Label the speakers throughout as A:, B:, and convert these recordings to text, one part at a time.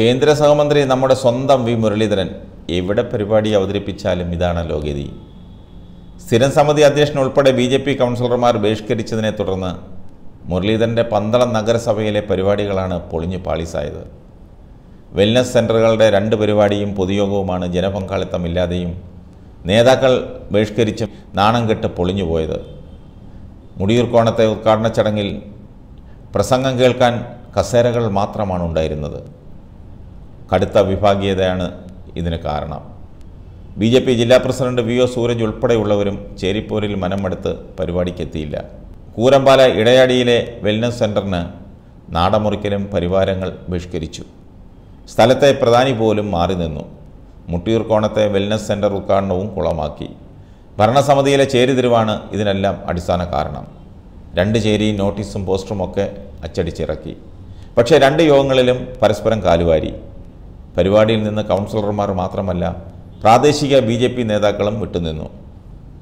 A: കേന്ദ്ര സഹമന്ത്രി നമ്മുടെ സ്വന്തം വി മുരളീധരൻ എവിടെ പരിപാടി അവതരിപ്പിച്ചാലും ഇതാണ് ഗതി സ്ഥിരം സമിതി അധ്യക്ഷൻ ഉൾപ്പെടെ ബി ജെ പി കൗൺസിലർമാർ ബഹിഷ്കരിച്ചതിനെ തുടർന്ന് മുരളീധരൻ്റെ പന്തളം നഗരസഭയിലെ പരിപാടികളാണ് പൊളിഞ്ഞു പാളിസായത് വെൽനസ് സെൻ്ററുകളുടെ രണ്ട് പരിപാടിയും പൊതുയോഗവുമാണ് ജനപങ്കാളിത്തമില്ലാതെയും നേതാക്കൾ ബഹിഷ്കരിച്ച് നാണം കെട്ട് പൊളിഞ്ഞു പോയത് മുടിയൂർക്കോണത്തെ ഉദ്ഘാടന ചടങ്ങിൽ പ്രസംഗം കേൾക്കാൻ കസേരകൾ മാത്രമാണ് ഉണ്ടായിരുന്നത് കടുത്ത വിഭാഗീയതയാണ് ഇതിന് കാരണം ബി ജെ പി ജില്ലാ പ്രസിഡന്റ് വി ഒ സൂരജ് ഉൾപ്പെടെയുള്ളവരും ചേരിപ്പോരിൽ മനമെടുത്ത് പരിപാടിക്കെത്തിയില്ല കൂരമ്പാല ഇടയാടിയിലെ വെൽനസ് സെൻറ്ററിന് നാടമുറിക്കലും പരിവാരങ്ങൾ ബഹിഷ്കരിച്ചു സ്ഥലത്തെ പ്രധാനി പോലും മാറി നിന്നു മുട്ടിയൂർക്കോണത്തെ വെൽനസ് സെൻറ്റർ ഉദ്ഘാടനവും കുളമാക്കി ഭരണസമിതിയിലെ ചേരിതിരിവാണ് ഇതിനെല്ലാം അടിസ്ഥാന കാരണം രണ്ട് ചേരിയും നോട്ടീസും പോസ്റ്ററുമൊക്കെ അച്ചടിച്ചിറക്കി പക്ഷേ രണ്ട് യോഗങ്ങളിലും പരസ്പരം കാലുവാരി പരിപാടിയിൽ നിന്ന് കൗൺസിലർമാർ മാത്രമല്ല പ്രാദേശിക ബി ജെ പി നേതാക്കളും വിട്ടുനിന്നു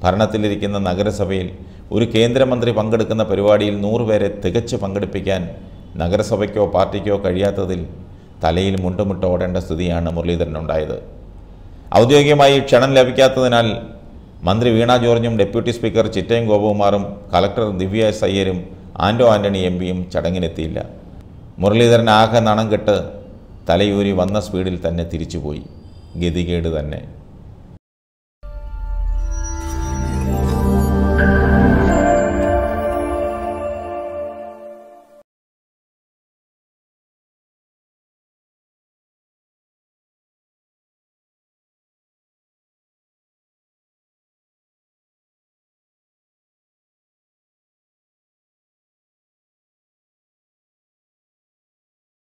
A: ഭരണത്തിലിരിക്കുന്ന നഗരസഭയിൽ ഒരു കേന്ദ്രമന്ത്രി പങ്കെടുക്കുന്ന പരിപാടിയിൽ നൂറുപേരെ തികച്ച് പങ്കെടുപ്പിക്കാൻ നഗരസഭയ്ക്കോ പാർട്ടിക്കോ കഴിയാത്തതിൽ തലയിൽ മുണ്ടുമുട്ട ഓടേണ്ട സ്ഥിതിയാണ് മുരളീധരനുണ്ടായത് ഔദ്യോഗികമായി ക്ഷണം ലഭിക്കാത്തതിനാൽ മന്ത്രി വീണ ജോർജും ഡെപ്യൂട്ടി സ്പീക്കർ ചിറ്റയം ഗോപകുമാറും കലക്ടർ ദിവ്യ സയ്യരും ആൻഡോ ആൻ്റണി എം പിയും ചടങ്ങിനെത്തിയില്ല മുരളീധരൻ ആകെ നാണം കെട്ട് തലയൂരി വന്ന സ്പീഡിൽ തന്നെ തിരിച്ചുപോയി ഗതികേട് തന്നെ